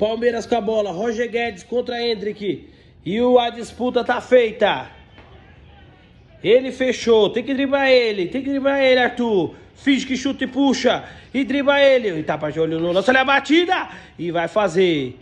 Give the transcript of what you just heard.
Palmeiras com a bola. Roger Guedes contra Hendrick. E o, a disputa tá feita. Ele fechou. Tem que driblar ele. Tem que driblar ele, Arthur. Finge que chuta e puxa. E dribla ele. E tapa de olho no lance. Olha a batida. E vai fazer.